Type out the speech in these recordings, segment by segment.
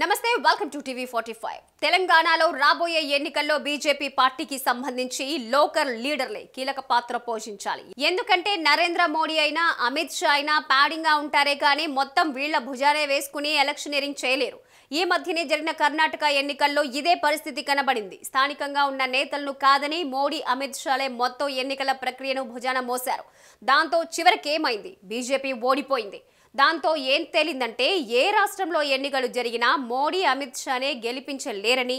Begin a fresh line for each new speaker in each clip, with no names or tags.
నమస్తే welcome to TV forty five తెలంగాణలో రాబోయే ఎన్నికల్లో బీజేపీ పార్టీకి సంబంధించి లోకల్ లీడర్లే కీలక పాత్ర పోషించాలి ఎందుకంటే నరేంద్ర మోడీ అయినా అమిత్ షా అయినా ప్యాడింగ్ గా ఉంటారే కానీ మొత్తం వీళ్ల భుజాలే వేసుకుని ఎలక్షనీరింగ్ చేయలేరు ఈ మధ్యనే జరిగిన కర్ణాటక ఎన్నికల్లో ఇదే పరిస్థితి కనబడింది స్థానికంగా ఉన్న నేతలను కాదని మోడీ అమిత్ షాలే మొత్తం ఎన్నికల ప్రక్రియను భుజాన మోశారు దాంతో చివరికేమైంది బీజేపీ ఓడిపోయింది దాంతో ఏం తేలిందంటే ఏ రాష్ట్రంలో ఎన్నికలు జరిగినా మోడీ అమిత్ షానే గెలిపించలేరని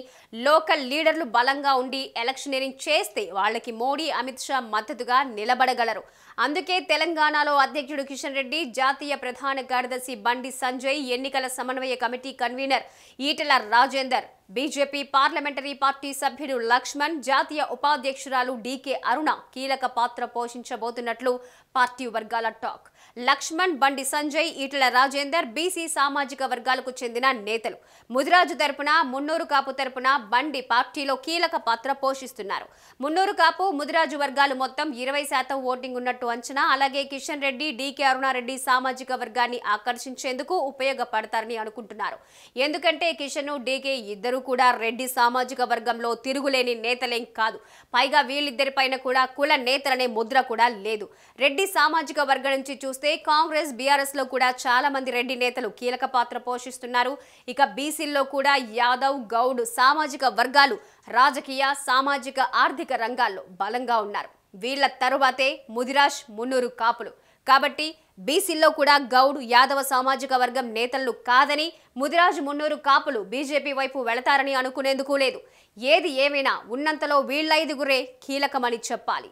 లోకల్ లీడర్లు బలంగా ఉండి ఎలక్షనీరింగ్ చేస్తే వాళ్ళకి మోడీ అమిత్ షా మద్దతుగా నిలబడగలరు అందుకే తెలంగాణలో అధ్యక్షుడు కిషన్ రెడ్డి జాతీయ ప్రధాన కార్యదర్శి బండి సంజయ్ ఎన్నికల సమన్వయ committee convener Etela Rajender BJP parliamentary party సభ్యుడు లక్ష్మణ్ జాతీయ ఉపాధ్యక్షురాలు డీకే అరుణ కీలక పాత్ర పోషించబోతున్నట్లు పార్టీ వర్గాల టాక్ లక్ష్మణ్ బండి సంజయ్ ఈటల రాజేందర్ బీసీ సామాజిక వర్గాలకు చెందిన నేతలు ముదిరాజు తరపున మున్నూరు కాపు తరపున బండి పార్టీలో కీలక పాత్ర పోషిస్తున్నారు మున్నూరు కాపు ముదిరాజు వర్గాలు మొత్తం ఇరవై శాతం ఓటింగ్ ఉన్నట్టు అంచనా అలాగే కిషన్ రెడ్డి డీకే అరుణారెడ్డి సామాజిక వర్గాన్ని ఆకర్షించేందుకు ఉపయోగపడతారని అనుకుంటున్నారు ఎందుకంటే కిషన్ డీకే ఇద్దరు వీళ్ళిద్దరూ కూడా రెడ్డి సామాజిక వర్గంలో తిరుగులేని నేతలేం కాదు పైగా వీళ్ళిద్దరిపైన కూడా కుల నేతలనే ముద్ర కూడా లేదు రెడ్డి సామాజిక వర్గం నుంచి చూస్తే కాంగ్రెస్ బీఆర్ఎస్ లో కూడా చాలా మంది రెడ్డి నేతలు కీలక పాత్ర పోషిస్తున్నారు ఇక బీసీల్లో కూడా యాదవ్ గౌడ్ సామాజిక వర్గాలు రాజకీయ సామాజిక ఆర్థిక రంగాల్లో బలంగా ఉన్నారు వీళ్ల తరువాతే ముదిరాజ్ మున్నూరు కాపులు కాబట్టి బీసీల్లో కూడా గౌడ్ యాదవ సామాజిక వర్గం నేతలు కాదని ముదిరాజు మున్నూరు కాపులు బీజేపీ వైపు వెళతారని అనుకునేందుకు లేదు ఏది ఏమైనా ఉన్నంతలో వీళ్ళైదుగురే కీలకమని చెప్పాలి